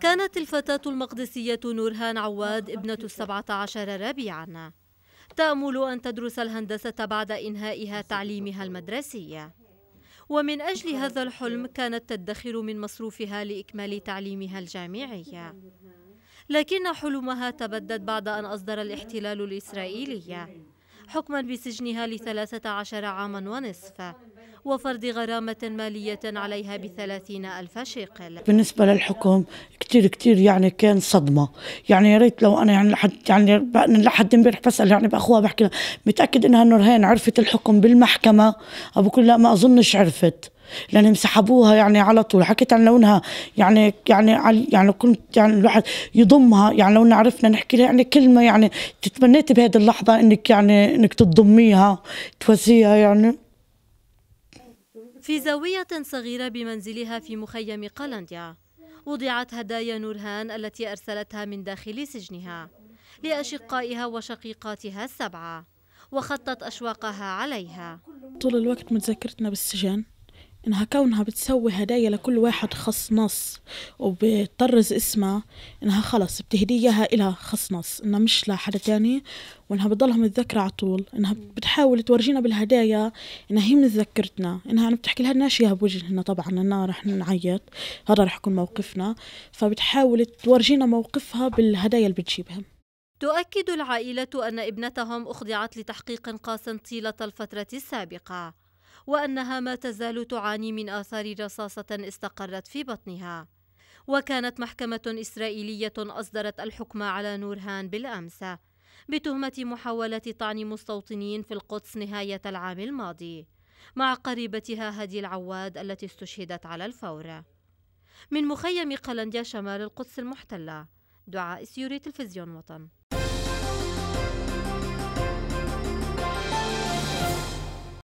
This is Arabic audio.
كانت الفتاة المقدسية نورهان عواد ابنة السبعة عشر ربيعا تأمل أن تدرس الهندسة بعد إنهائها تعليمها المدرسي ومن أجل هذا الحلم كانت تدخر من مصروفها لإكمال تعليمها الجامعي لكن حلمها تبدد بعد أن أصدر الاحتلال الإسرائيلي حكما بسجنها لثلاثة عشر عاما ونصف وفرض غرامة مالية عليها بثلاثين ألف شيقل بالنسبة للحكم كتير كتير يعني كان صدمة يعني يا ريت لو أنا يعني لحد يعني لحد امبارح بسأل يعني بأخوها بحكي لها متأكد إنها نورهان عرفت الحكم بالمحكمة أبو كل لا ما أظنش عرفت لانهم سحبوها يعني على طول حكيت عن لونها يعني يعني يعني كنت يعني الواحد يضمها يعني لو عرفنا نحكي لها يعني كلمه يعني تتمنيت بهذه اللحظه انك يعني انك تضميها توزيها يعني في زاوية صغيرة بمنزلها في مخيم قلنديا وضعت هدايا نورهان التي أرسلتها من داخل سجنها لأشقائها وشقيقاتها السبعة وخطت أشواقها عليها طول الوقت متذكرتنا بالسجن انها كونها بتسوي هدايا لكل واحد خص نص وبتطرز اسمها انها خلص بتهديها إلى خص نص انها مش لحدا تاني وانها بتضلها متذكرة على طول انها بتحاول تورجينا بالهدايا انها هي متذكرتنا انها انا بتحكي لها لناش اياها بوجهنا طبعا إنها رح نعيط هذا رح يكون موقفنا فبتحاول تورجينا موقفها بالهدايا اللي بتجيبها تؤكد العائلة أن ابنتهم أخضعت لتحقيق قاس طيلة الفترة السابقة وأنها ما تزال تعاني من آثار رصاصة استقرت في بطنها وكانت محكمة إسرائيلية أصدرت الحكم على نورهان بالأمس بتهمة محاولة طعن مستوطنين في القدس نهاية العام الماضي مع قريبتها هادي العواد التي استشهدت على الفور من مخيم قلنديا شمال القدس المحتلة دعاء سيوري تلفزيون وطن